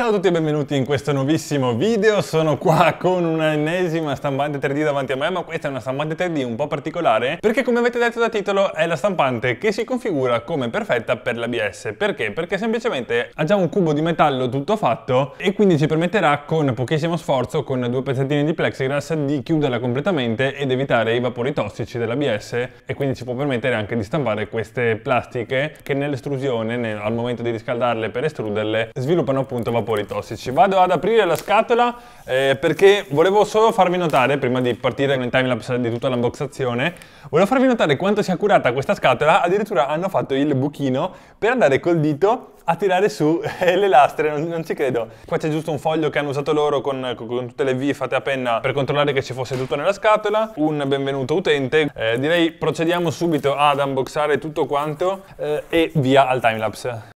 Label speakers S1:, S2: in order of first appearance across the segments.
S1: Ciao a tutti e benvenuti in questo nuovissimo video, sono qua con un'ennesima stampante 3D davanti a me ma questa è una stampante 3D un po' particolare perché come avete detto da titolo è la stampante che si configura come perfetta per l'ABS perché? Perché semplicemente ha già un cubo di metallo tutto fatto e quindi ci permetterà con pochissimo sforzo con due pezzettini di plexiglass di chiuderla completamente ed evitare i vapori tossici dell'ABS e quindi ci può permettere anche di stampare queste plastiche che nell'estrusione, nel, al momento di riscaldarle per estruderle, sviluppano appunto vapori vapori tossici. Vado ad aprire la scatola eh, perché volevo solo farvi notare, prima di partire con il timelapse di tutta l'unboxazione, volevo farvi notare quanto sia curata questa scatola, addirittura hanno fatto il buchino per andare col dito a tirare su eh, le lastre, non, non, ci credo. Qua c'è giusto un foglio che hanno usato loro con, con, tutte le vie fatte a penna per controllare che ci fosse tutto nella scatola. Un benvenuto utente. Eh, direi procediamo subito ad unboxare tutto quanto eh, e via al timelapse.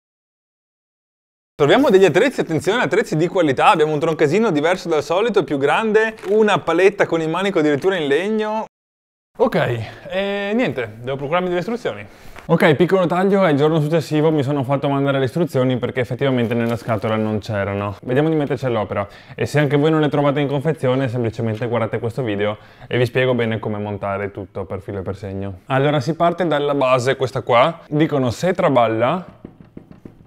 S1: Troviamo degli attrezzi, attenzione, attrezzi di qualità, abbiamo un troncasino diverso dal solito, più grande, una paletta con il manico addirittura in legno. Ok, e niente, devo procurarmi delle istruzioni. Ok, piccolo taglio, il giorno successivo mi sono fatto mandare le istruzioni perché effettivamente nella scatola non c'erano. Vediamo di metterci all'opera e se anche voi non le trovate in confezione semplicemente guardate questo video e vi spiego bene come montare tutto per filo e per segno. Allora si parte dalla base, questa qua, dicono se traballa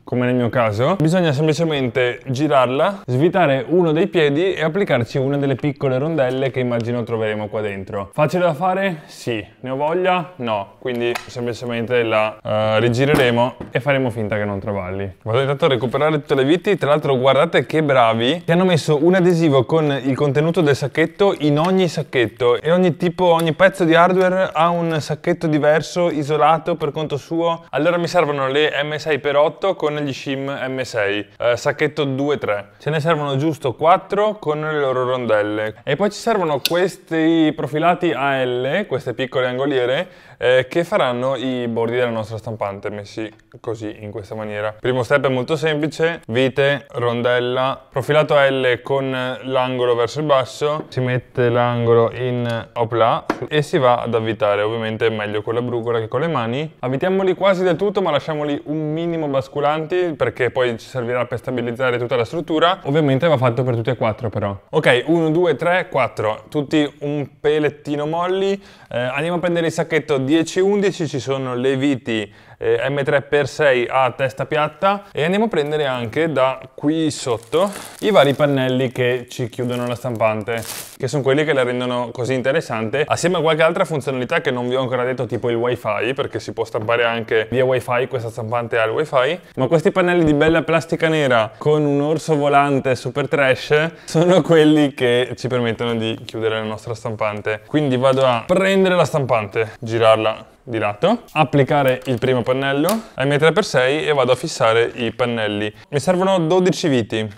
S1: come nel mio caso, bisogna semplicemente girarla, svitare uno dei piedi e applicarci una delle piccole rondelle che immagino troveremo qua dentro. Facile da fare? Sì. Ne ho voglia? No. Quindi semplicemente la uh, rigireremo e faremo finta che non traballi. Vado intanto a recuperare tutte le viti, tra l'altro guardate che bravi, che hanno messo un adesivo con il contenuto del sacchetto in ogni sacchetto e ogni tipo, ogni pezzo di hardware ha un sacchetto diverso, isolato per conto suo. Allora mi servono le M6x8 con sono gli SHIM M6, eh, sacchetto 2-3. Ce ne servono giusto 4 con le loro rondelle. E poi ci servono questi profilati AL, queste piccole angoliere, eh, che faranno i bordi della nostra stampante, messi così, in questa maniera. Primo step è molto semplice, vite, rondella, profilato AL con l'angolo verso il basso, si mette l'angolo in opla e si va ad avvitare, ovviamente è meglio con la brugola che con le mani. Avvitiamoli quasi del tutto ma lasciamoli un minimo basculante avanti perché poi ci servirà per stabilizzare tutta la struttura. Ovviamente va fatto per tutti e quattro però. Ok, 1, 2, 3, 4, tutti un pelettino molli. Eh, andiamo a prendere il sacchetto 10-11, ci sono le viti eh, M3x6 a testa piatta e andiamo a prendere anche da qui sotto i vari pannelli che ci chiudono la stampante che sono quelli che la rendono così interessante, assieme a qualche altra funzionalità che non vi ho ancora detto, tipo il wifi, perché si può stampare anche via wifi, questa stampante ha il wifi, ma questi pannelli di bella plastica nera con un orso volante super trash sono quelli che ci permettono di chiudere la nostra stampante. Quindi vado a prendere la stampante, girarla di lato, applicare il primo pannello, M3x6 e vado a fissare i pannelli. Mi servono 12 viti,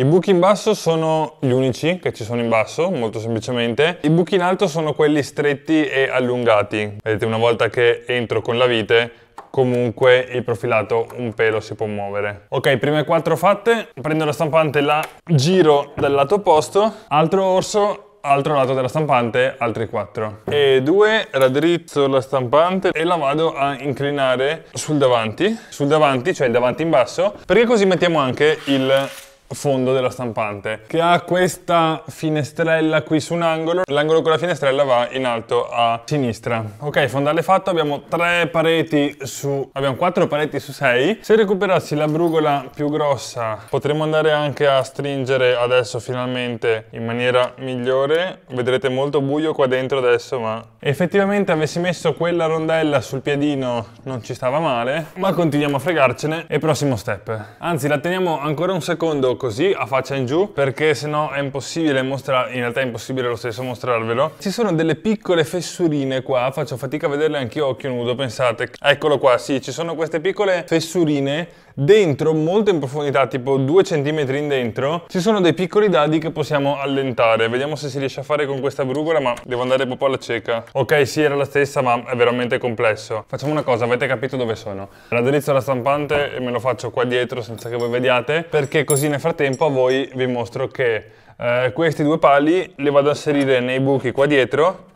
S1: i buchi in basso sono gli unici che ci sono in basso, molto semplicemente. I buchi in alto sono quelli stretti e allungati. Vedete, una volta che entro con la vite, comunque il profilato un pelo si può muovere. Ok, prime quattro fatte. Prendo la stampante, la giro dal lato opposto. Altro orso altro lato della stampante altri quattro. e due, raddrizzo la stampante e la vado a inclinare sul davanti sul davanti cioè il davanti in basso perché così mettiamo anche il fondo della stampante che ha questa finestrella qui su un angolo l'angolo con la finestrella va in alto a sinistra ok fondale fatto abbiamo tre pareti su abbiamo quattro pareti su sei se recuperassi la brugola più grossa potremmo andare anche a stringere adesso finalmente in maniera migliore vedrete molto buio qua dentro adesso ma effettivamente avessi messo quella rondella sul piedino non ci stava male ma continuiamo a fregarcene e prossimo step anzi la teniamo ancora un secondo così a faccia in giù perché sennò è impossibile mostrare, in realtà è impossibile lo stesso mostrarvelo. Ci sono delle piccole fessurine qua, faccio fatica a vederle anche io occhio nudo, pensate. Eccolo qua, sì, ci sono queste piccole fessurine dentro, molto in profondità, tipo 2 cm in dentro, ci sono dei piccoli dadi che possiamo allentare. Vediamo se si riesce a fare con questa brugola, ma devo andare proprio alla cieca. Ok, sì, era la stessa, ma è veramente complesso. Facciamo una cosa, avete capito dove sono. L'adrizzo alla stampante e me lo faccio qua dietro senza che voi vediate, perché così ne frattempo frattempo a voi vi mostro che eh, questi due pali li vado a inserire nei buchi qua dietro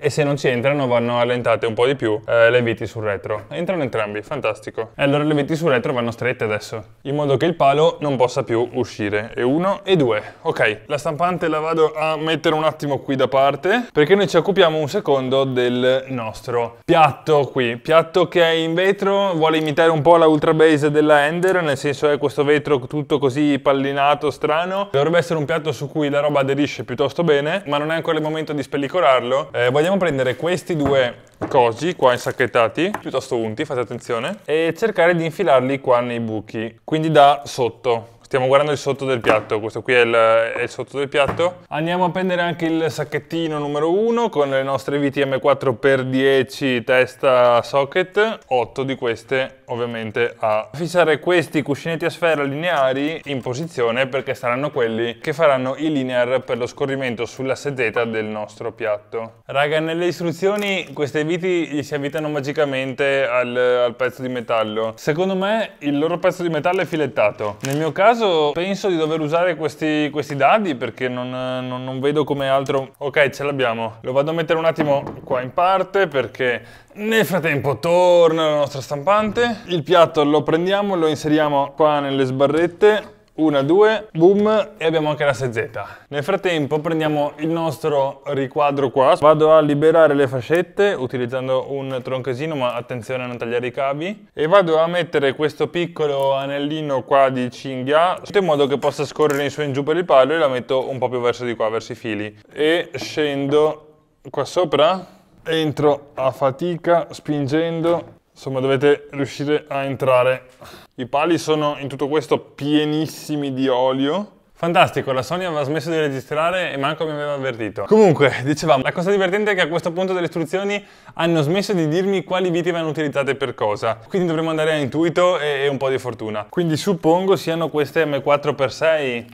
S1: e se non ci entrano vanno allentate un po' di più eh, le viti sul retro. Entrano entrambi, fantastico. E allora le viti sul retro vanno strette adesso, in modo che il palo non possa più uscire. E uno e due. Ok, la stampante la vado a mettere un attimo qui da parte, perché noi ci occupiamo un secondo del nostro piatto qui. Piatto che è in vetro, vuole imitare un po' la ultra base della Ender, nel senso è questo vetro tutto così pallinato, strano. Dovrebbe essere un piatto su cui la roba aderisce piuttosto bene, ma non è ancora il momento di spellicolarlo. Eh, vogliamo andiamo a prendere questi due cosi qua insacchettati, piuttosto unti, fate attenzione, e cercare di infilarli qua nei buchi, quindi da sotto. Stiamo guardando il sotto del piatto, questo qui è il, è il sotto del piatto. Andiamo a prendere anche il sacchettino numero 1 con le nostre viti M4x10 testa socket, 8 di queste ovviamente a fissare questi cuscinetti a sfera lineari in posizione perché saranno quelli che faranno i linear per lo scorrimento sulla Z del nostro piatto. Raga, nelle istruzioni queste viti gli si avvitano magicamente al, al pezzo di metallo. Secondo me il loro pezzo di metallo è filettato. Nel mio caso caso penso di dover usare questi, questi dadi perché non, non, non vedo come altro... Ok, ce l'abbiamo. Lo vado a mettere un attimo qua in parte perché nel frattempo torna la nostra stampante. Il piatto lo prendiamo, lo inseriamo qua nelle sbarrette una, due, boom e abbiamo anche la sezzetta. Nel frattempo prendiamo il nostro riquadro qua, vado a liberare le fascette utilizzando un tronchesino ma attenzione a non tagliare i cavi e vado a mettere questo piccolo anellino qua di cinghia in modo che possa scorrere in su e in giù per il palo e la metto un po' più verso di qua, verso i fili e scendo qua sopra entro a fatica spingendo insomma dovete riuscire a entrare i pali sono in tutto questo pienissimi di olio. Fantastico, la Sony aveva smesso di registrare e manco mi aveva avvertito. Comunque, dicevamo, la cosa divertente è che a questo punto delle istruzioni hanno smesso di dirmi quali viti vanno utilizzate per cosa. Quindi dovremmo andare a intuito e, e un po' di fortuna. Quindi suppongo siano queste M4x6...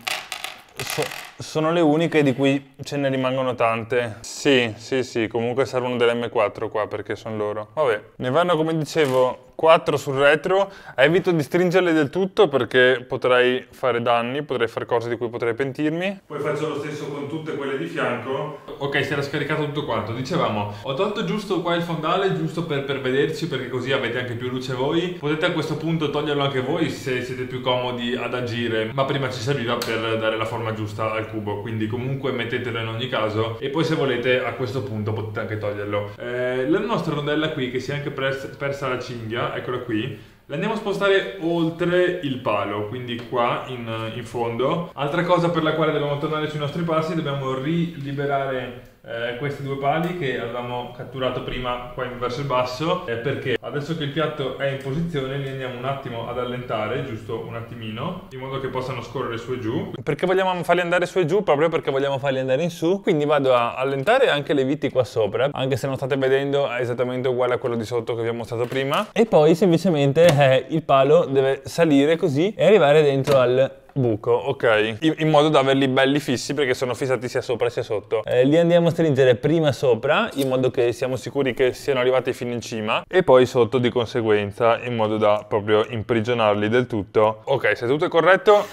S1: So, sono le uniche di cui ce ne rimangono tante. Sì, sì, sì, comunque servono delle M4 qua perché sono loro. Vabbè, ne vanno come dicevo 4 sul retro, evito di stringerle del tutto perché potrei fare danni, potrei fare cose di cui potrei pentirmi. Poi faccio lo stesso con tutte quelle di fianco. Ok, si era scaricato tutto quanto, dicevamo, ho tolto giusto qua il fondale, giusto per, per vederci perché così avete anche più luce voi. Potete a questo punto toglierlo anche voi se siete più comodi ad agire, ma prima ci serviva per dare la forma giusta al cubo, quindi comunque mettetelo in ogni caso e poi se volete a questo punto potete anche toglierlo. Eh, la nostra rondella qui che si è anche persa la cinghia eccola qui. L'andiamo a spostare oltre il palo, quindi qua in, in fondo. Altra cosa per la quale dobbiamo tornare sui nostri passi, dobbiamo riliberare eh, questi due pali che avevamo catturato prima qua in, verso il basso eh, perché adesso che il piatto è in posizione li andiamo un attimo ad allentare giusto un attimino in modo che possano scorrere su e giù perché vogliamo farli andare su e giù proprio perché vogliamo farli andare in su quindi vado a allentare anche le viti qua sopra anche se non state vedendo è esattamente uguale a quello di sotto che vi ho mostrato prima e poi semplicemente eh, il palo deve salire così e arrivare dentro al buco, ok, in, in, modo da averli belli fissi perché sono fissati sia sopra sia sotto. Eh, li andiamo a stringere prima sopra, in modo che siamo sicuri che siano arrivati fino in cima, e poi sotto di conseguenza, in modo da proprio imprigionarli del tutto. Ok, se tutto è corretto,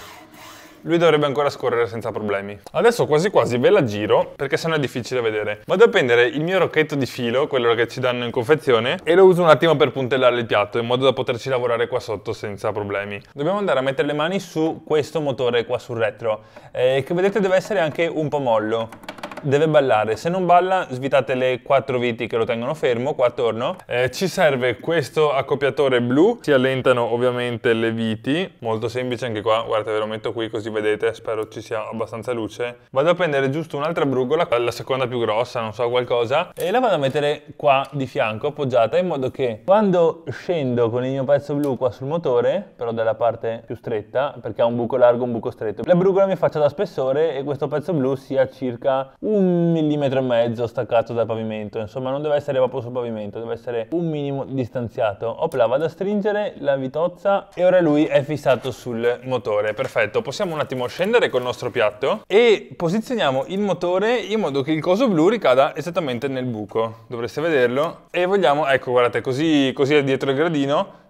S1: lui dovrebbe ancora scorrere senza problemi. Adesso quasi quasi ve la giro perché sennò è difficile vedere. Vado a prendere il mio rocchetto di filo, quello che ci danno in confezione, e lo uso un attimo per puntellare il piatto in modo da poterci lavorare qua sotto senza problemi. Dobbiamo andare a mettere le mani su questo motore qua sul retro, eh, che vedete deve essere anche un po' mollo deve ballare. Se non balla, svitate le quattro viti che lo tengono fermo qua attorno. Eh, ci serve questo accoppiatore blu. Si allentano ovviamente le viti. Molto semplice anche qua. Guardate, ve lo metto qui così vedete. Spero ci sia abbastanza luce. Vado a prendere giusto un'altra brugola, la seconda più grossa, non so, qualcosa. E la vado a mettere qua di fianco, appoggiata, in modo che quando scendo con il mio pezzo blu qua sul motore, però dalla parte più stretta, perché ha un buco largo, un buco stretto, la brugola mi faccia da spessore e questo pezzo blu sia circa 1 un millimetro e mezzo staccato dal pavimento, insomma non deve essere proprio sul pavimento, deve essere un minimo distanziato. Opla, vado a stringere la vitozza e ora lui è fissato sul motore, perfetto. Possiamo un attimo scendere col nostro piatto e posizioniamo il motore in modo che il coso blu ricada esattamente nel buco, dovreste vederlo. E vogliamo, ecco guardate, così, così è dietro il gradino,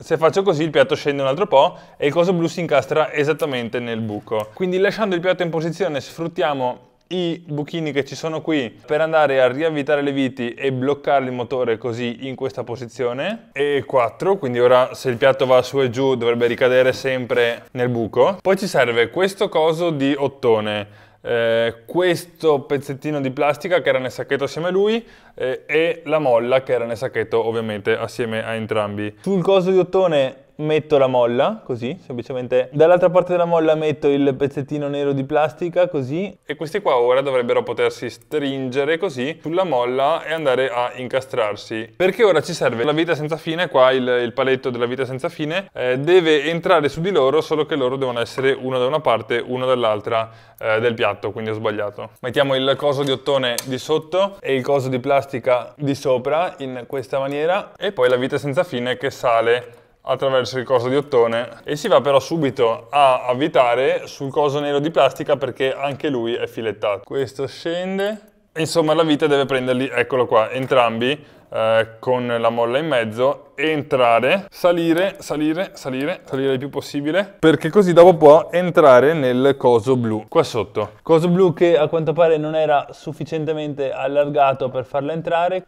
S1: se faccio così il piatto scende un altro po' e il coso blu si incastra esattamente nel buco. Quindi lasciando il piatto in posizione sfruttiamo i buchini che ci sono qui per andare a riavvitare le viti e bloccare il motore così in questa posizione e 4 quindi ora se il piatto va su e giù dovrebbe ricadere sempre nel buco poi ci serve questo coso di ottone eh, questo pezzettino di plastica che era nel sacchetto assieme a lui eh, e la molla che era nel sacchetto ovviamente assieme a entrambi sul coso di ottone metto la molla, così, semplicemente. Dall'altra parte della molla metto il pezzettino nero di plastica, così. E questi qua ora dovrebbero potersi stringere così sulla molla e andare a incastrarsi. Perché ora ci serve la vita senza fine, qua il, il paletto della vita senza fine, eh, deve entrare su di loro, solo che loro devono essere uno da una parte, uno dall'altra eh, del piatto, quindi ho sbagliato. Mettiamo il coso di ottone di sotto e il coso di plastica di sopra, in questa maniera, e poi la vita senza fine che sale attraverso il coso di ottone e si va però subito a avvitare sul coso nero di plastica perché anche lui è filettato. Questo scende, insomma la vite deve prenderli, eccolo qua, entrambi eh, con la molla in mezzo, entrare, salire, salire, salire, salire il più possibile perché così dopo può entrare nel coso blu qua sotto. Coso blu che a quanto pare non era sufficientemente allargato per farla entrare.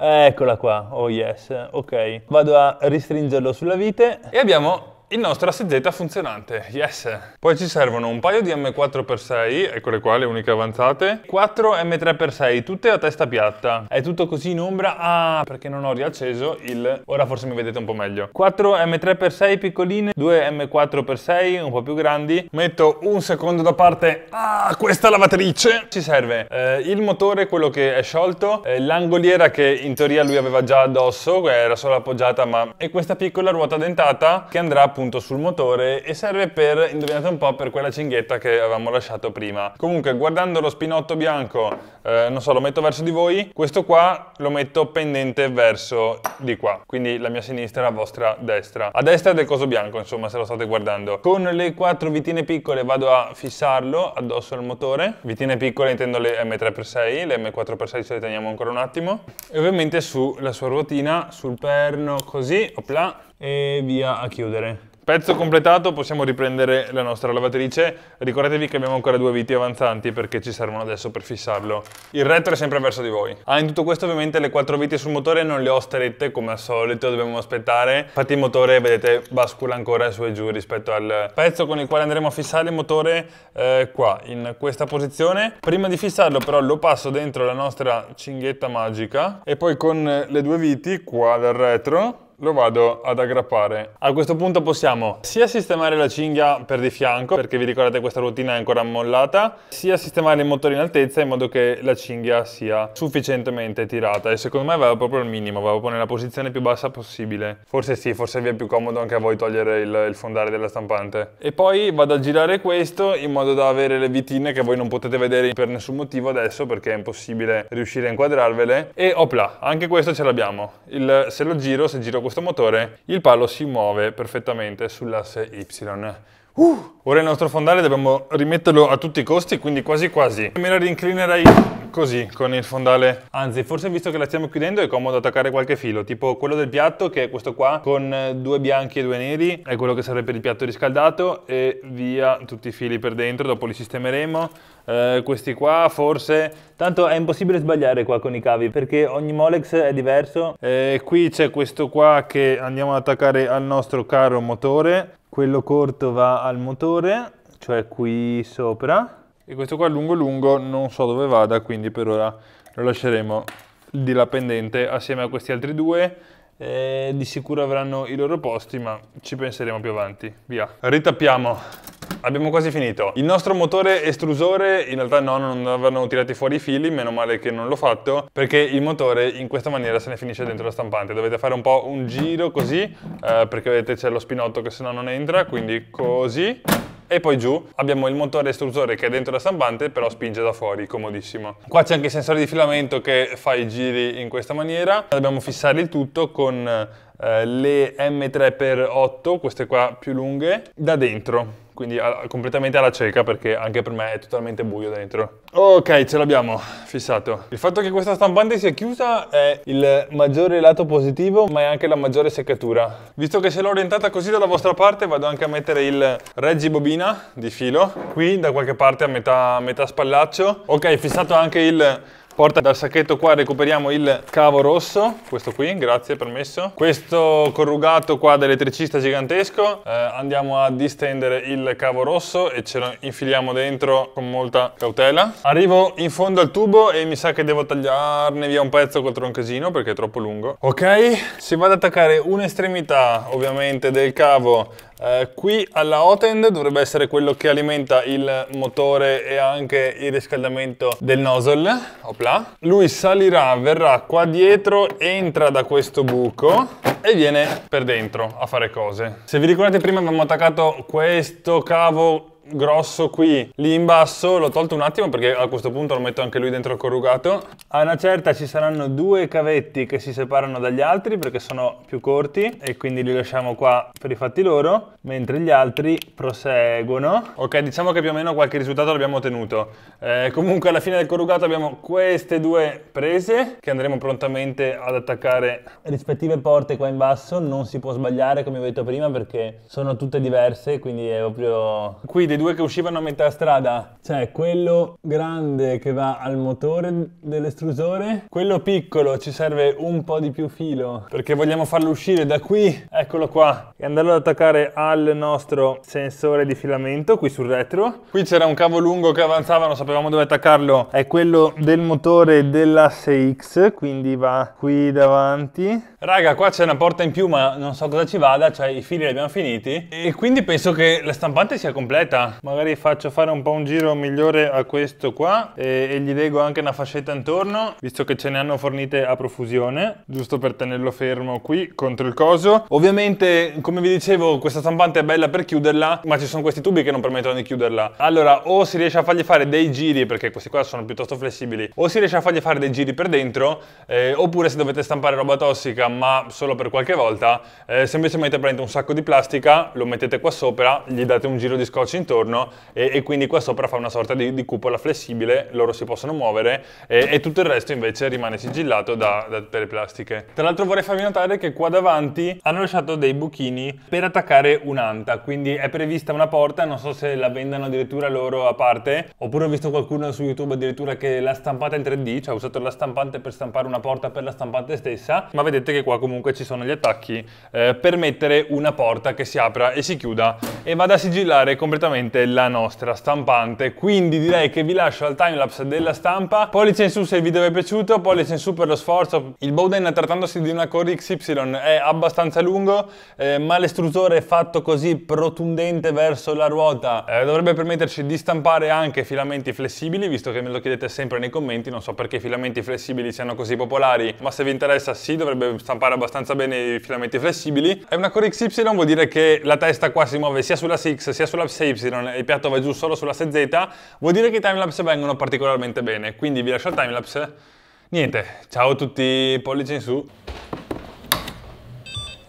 S1: Eccola qua, oh yes, ok. Vado a restringerlo sulla vite e abbiamo il nostro ASZ funzionante, yes! Poi ci servono un paio di M4x6, eccole qua le uniche avanzate, 4 M3x6, tutte a testa piatta. È tutto così in ombra, ah, perché non ho riacceso il... ora forse mi vedete un po' meglio. 4 M3x6 piccoline, 2 M4x6 un po' più grandi. Metto un secondo da parte, ah, questa lavatrice! Ci serve eh, il motore, quello che è sciolto, eh, l'angoliera che in teoria lui aveva già addosso, era solo appoggiata ma... e questa piccola ruota dentata che andrà appunto sul motore e serve per, indovinate un po', per quella cinghietta che avevamo lasciato prima. Comunque guardando lo spinotto bianco, eh, non so, lo metto verso di voi, questo qua lo metto pendente verso di qua, quindi la mia sinistra, la vostra destra. A destra del coso bianco, insomma, se lo state guardando. Con le quattro vitine piccole vado a fissarlo addosso al motore. Vitine piccole intendo le M3x6, le M4x6 ce le teniamo ancora un attimo. E ovviamente sulla sua ruotina, sul perno, così, opla, e via a chiudere. Pezzo completato, possiamo riprendere la nostra lavatrice. Ricordatevi che abbiamo ancora due viti avanzanti perché ci servono adesso per fissarlo. Il retro è sempre verso di voi. Ah, in tutto questo ovviamente le quattro viti sul motore non le ho strette come al solito, dobbiamo aspettare. Infatti il motore, vedete, bascula ancora su e giù rispetto al pezzo con il quale andremo a fissare il motore eh, qua, in questa posizione. Prima di fissarlo però lo passo dentro la nostra cinghietta magica e poi con le due viti qua dal retro lo vado ad aggrappare. A questo punto possiamo sia sistemare la cinghia per di fianco, perché vi ricordate questa routine è ancora ammollata, sia sistemare il motore in altezza in modo che la cinghia sia sufficientemente tirata. E secondo me va proprio al minimo, va proprio nella posizione più bassa possibile. Forse sì, forse vi è più comodo anche a voi togliere il, il fondale della stampante. E poi vado a girare questo in modo da avere le vitine che voi non potete vedere per nessun motivo adesso, perché è impossibile riuscire a inquadrarvele. E opla, anche questo ce l'abbiamo. Se lo giro, se giro questo questo motore il palo si muove perfettamente sull'asse Y. Uh. Ora il nostro fondale dobbiamo rimetterlo a tutti i costi, quindi quasi quasi. Me la rinclinerei così, con il fondale. Anzi, forse visto che la stiamo chiudendo è comodo attaccare qualche filo, tipo quello del piatto, che è questo qua, con eh, due bianchi e due neri, è quello che sarebbe il piatto riscaldato, e via tutti i fili per dentro, dopo li sistemeremo. Eh, questi qua forse... Tanto è impossibile sbagliare qua con i cavi, perché ogni Molex è diverso. Eh, qui c'è questo qua che andiamo ad attaccare al nostro caro motore, quello corto va al motore, cioè qui sopra, e questo qua lungo lungo non so dove vada, quindi per ora lo lasceremo di là pendente assieme a questi altri due, eh, di sicuro avranno i loro posti, ma ci penseremo più avanti. Via. Ritappiamo abbiamo quasi finito. Il nostro motore estrusore, in realtà no, non avevano tirati fuori i fili, meno male che non l'ho fatto, perché il motore in questa maniera se ne finisce dentro la stampante. Dovete fare un po' un giro così, eh, perché vedete c'è lo spinotto che se no non entra, quindi così e poi giù abbiamo il motore estruttore che è dentro la stampante però spinge da fuori, comodissimo. Qua c'è anche il sensore di filamento che fa i giri in questa maniera. Dobbiamo fissare il tutto con le M3x8, queste qua più lunghe, da dentro. Quindi completamente alla cieca perché anche per me è totalmente buio dentro. Ok, ce l'abbiamo fissato. Il fatto che questa stampante sia chiusa è il maggiore lato positivo, ma è anche la maggiore seccatura. Visto che se l'ho orientata così dalla vostra parte, vado anche a mettere il reggibobina di filo, qui da qualche parte a metà, a metà spallaccio. Ok, fissato anche il porta dal sacchetto qua recuperiamo il cavo rosso, questo qui, grazie, permesso. Questo corrugato qua dell'elettricista gigantesco, eh, andiamo a distendere il cavo rosso e ce lo infiliamo dentro con molta cautela. Arrivo in fondo al tubo e mi sa che devo tagliarne via un pezzo col troncasino perché è troppo lungo. Ok, si va ad attaccare un'estremità ovviamente del cavo eh, qui alla Hotend dovrebbe essere quello che alimenta il motore e anche il riscaldamento del nozzle. Opla. Lui salirà, verrà qua dietro, entra da questo buco e viene per dentro a fare cose. Se vi ricordate prima abbiamo attaccato questo cavo grosso qui, lì in basso, l'ho tolto un attimo perché a questo punto lo metto anche lui dentro il corrugato. A una certa ci saranno due cavetti che si separano dagli altri perché sono più corti e quindi li lasciamo qua per i fatti loro, mentre gli altri proseguono. Ok, diciamo che più o meno qualche risultato l'abbiamo ottenuto. Eh, comunque alla fine del corrugato abbiamo queste due prese che andremo prontamente ad attaccare. Rispettive porte qua in basso, non si può sbagliare come ho detto prima perché sono tutte diverse, quindi è proprio... Quindi due che uscivano a metà strada. Cioè, quello grande che va al motore dell'estrusore, quello piccolo ci serve un po' di più filo, perché vogliamo farlo uscire da qui, eccolo qua, e andarlo ad attaccare al nostro sensore di filamento, qui sul retro. Qui c'era un cavo lungo che avanzava, non sapevamo dove attaccarlo, è quello del motore della 6 X, quindi va qui davanti. Raga, qua c'è una porta in più, ma non so cosa ci vada, cioè i fili li abbiamo finiti, e quindi penso che la stampante sia completa magari faccio fare un po' un giro migliore a questo qua e, e gli leggo anche una fascetta intorno visto che ce ne hanno fornite a profusione giusto per tenerlo fermo qui contro il coso ovviamente come vi dicevo questa stampante è bella per chiuderla ma ci sono questi tubi che non permettono di chiuderla allora o si riesce a fargli fare dei giri perché questi qua sono piuttosto flessibili o si riesce a fargli fare dei giri per dentro eh, oppure se dovete stampare roba tossica ma solo per qualche volta eh, semplicemente prendete un sacco di plastica lo mettete qua sopra gli date un giro di scotch intorno giorno e, e, quindi qua sopra fa una sorta di, di cupola flessibile, loro si possono muovere e, e tutto il resto invece rimane sigillato da, da, per le plastiche. Tra l'altro vorrei farvi notare che qua davanti hanno lasciato dei buchini per attaccare un'anta, quindi è prevista una porta, non so se la vendano addirittura loro a parte, oppure ho visto qualcuno su YouTube addirittura che l'ha stampata in 3D, cioè ha usato la stampante per stampare una porta per la stampante stessa, ma vedete che qua comunque ci sono gli attacchi eh, per mettere una porta che si apra e si chiuda e vada a sigillare completamente direttamente la nostra stampante. Quindi direi che vi lascio al timelapse della stampa. Pollice in su se il video vi è piaciuto, pollice in su per lo sforzo. Il Bowden trattandosi di una Core XY è abbastanza lungo, eh, ma l'estrusore fatto così protundente verso la ruota eh, dovrebbe permetterci di stampare anche filamenti flessibili, visto che me lo chiedete sempre nei commenti, non so perché i filamenti flessibili siano così popolari, ma se vi interessa sì, dovrebbe stampare abbastanza bene i filamenti flessibili. È una Core XY vuol dire che la testa qua si muove sia sulla 6 sia sulla 6Y così non, il piatto va giù solo sulla Z, vuol dire che i timelapse vengono particolarmente bene. Quindi vi lascio il timelapse. Niente, ciao a tutti, pollice in su.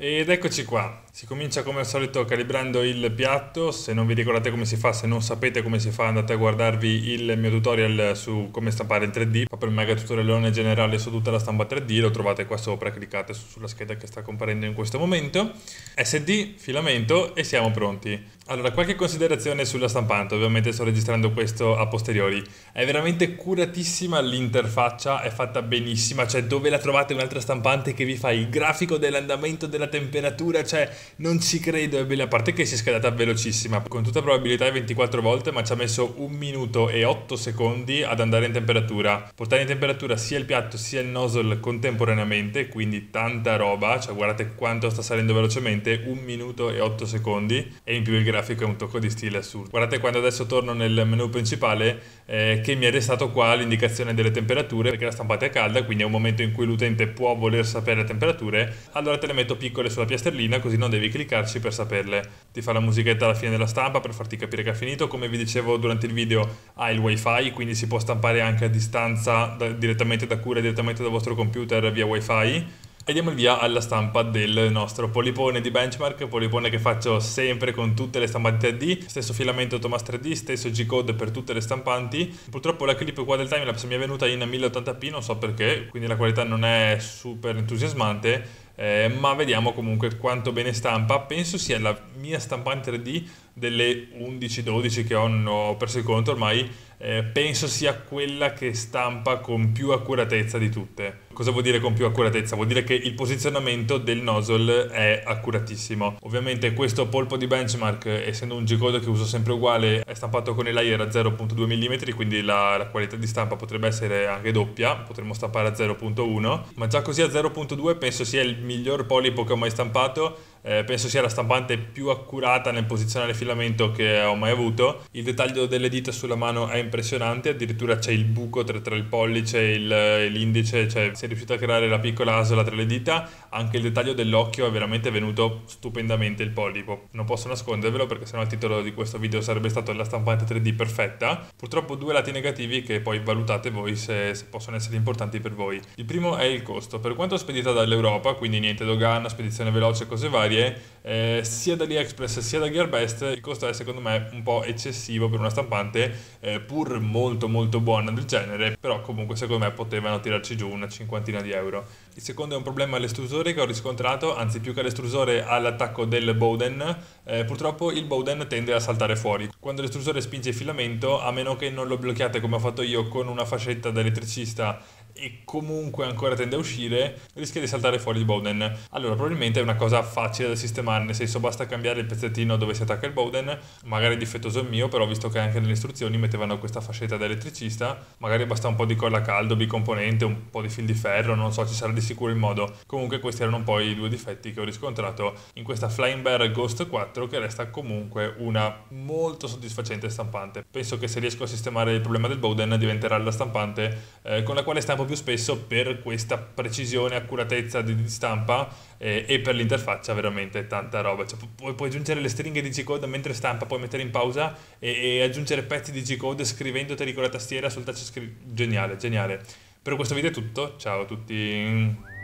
S1: Ed eccoci qua, si comincia come al solito calibrando il piatto, se non vi ricordate come si fa, se non sapete come si fa andate a guardarvi il mio tutorial su come stampare in 3D, proprio il mega tutorialone generale su tutta la stampa 3D, lo trovate qua sopra, cliccate sulla scheda che sta comparendo in questo momento, SD, filamento e siamo pronti. Allora, qualche considerazione sulla stampante, ovviamente sto registrando questo a posteriori. È veramente curatissima l'interfaccia, è fatta benissimo, cioè dove la trovate un'altra stampante che vi fa il grafico dell'andamento della temperatura, cioè non ci credo, è bella, a parte che si è scaldata velocissima, con tutta probabilità è 24 volte, ma ci ha messo 1 minuto e 8 secondi ad andare in temperatura. Portare in temperatura sia il piatto sia il nozzle contemporaneamente, quindi tanta roba, cioè guardate quanto sta salendo velocemente, 1 minuto e 8 secondi, e in più il grafico grafico e un tocco di stile assurdo. Guardate quando adesso torno nel menu principale eh, che mi è restato qua l'indicazione delle temperature perché la stampata è calda, quindi è un momento in cui l'utente può voler sapere le temperature, allora te le metto piccole sulla piastrellina così non devi cliccarci per saperle. Ti fa la musichetta alla fine della stampa per farti capire che ha finito, come vi dicevo durante il video ha il wifi, quindi si può stampare anche a distanza da, direttamente da cura, direttamente dal vostro computer via wifi e diamo il via alla stampa del nostro polipone di benchmark, polipone che faccio sempre con tutte le stampanti 3D, stesso filamento Thomas 3D, stesso G-code per tutte le stampanti. Purtroppo la clip qua del timelapse mi è venuta in 1080p, non so perché, quindi la qualità non è super entusiasmante, eh, ma vediamo comunque quanto bene stampa. Penso sia la mia stampante 3D delle 11-12 che ho, ho perso il conto ormai, eh, penso sia quella che stampa con più accuratezza di tutte. Cosa vuol dire con più accuratezza? Vuol dire che il posizionamento del nozzle è accuratissimo. Ovviamente questo polpo di benchmark, essendo un G-code che uso sempre uguale, è stampato con il layer a 0.2 mm, quindi la, la, qualità di stampa potrebbe essere anche doppia, potremmo stampare a 0.1, ma già così a 0.2 penso sia il miglior polipo che ho mai stampato. Eh, penso sia la stampante più accurata nel posizionare filamento che ho mai avuto. Il dettaglio delle dita sulla mano è impressionante, addirittura c'è il buco tra, tra il pollice e l'indice, cioè se riuscito a creare la piccola asola tra le dita, anche il dettaglio dell'occhio è veramente venuto stupendamente il polipo. Non posso nascondervelo perché sennò il titolo di questo video sarebbe stato la stampante 3D perfetta. Purtroppo due lati negativi che poi valutate voi se, se possono essere importanti per voi. Il primo è il costo. Per quanto spedita dall'Europa, quindi niente dogana, spedizione veloce, cose varie, eh, sia dall'Express sia da Gearbest, il costo è secondo me un po' eccessivo per una stampante eh, pur molto molto buona del genere, però comunque secondo me potevano tirarci giù una 50 cinquantina di euro. Il secondo è un problema all'estrusore che ho riscontrato, anzi più che all'estrusore all'attacco del Bowden. Eh, purtroppo il Bowden tende a saltare fuori. Quando l'estrusore spinge il filamento, a meno che non lo blocchiate come ho fatto io con una fascetta da elettricista e comunque ancora tende a uscire, rischia di saltare fuori il Bowden. Allora, probabilmente è una cosa facile da sistemare, nel senso basta cambiare il pezzettino dove si attacca il Bowden, magari è difettoso il mio, però visto che anche nelle istruzioni mettevano questa fascetta da elettricista, magari basta un po' di colla caldo, bicomponente, un po' di fil di ferro, non so, ci sarà di sicuro il modo. Comunque questi erano poi i due difetti che ho riscontrato in questa Flying Bear Ghost 4 che resta comunque una molto soddisfacente stampante. Penso che se riesco a sistemare il problema del Bowden diventerà la stampante eh, con la quale stampo più spesso per questa precisione, accuratezza di, di stampa eh, e per l'interfaccia veramente tanta roba. Cioè, pu- puoi aggiungere le stringhe di G-code mentre stampa, puoi mettere in pausa e, e aggiungere pezzi di G-code scrivendoteli con la tastiera sul touchscreen. Geniale, geniale. Per questo video è tutto, ciao a tutti.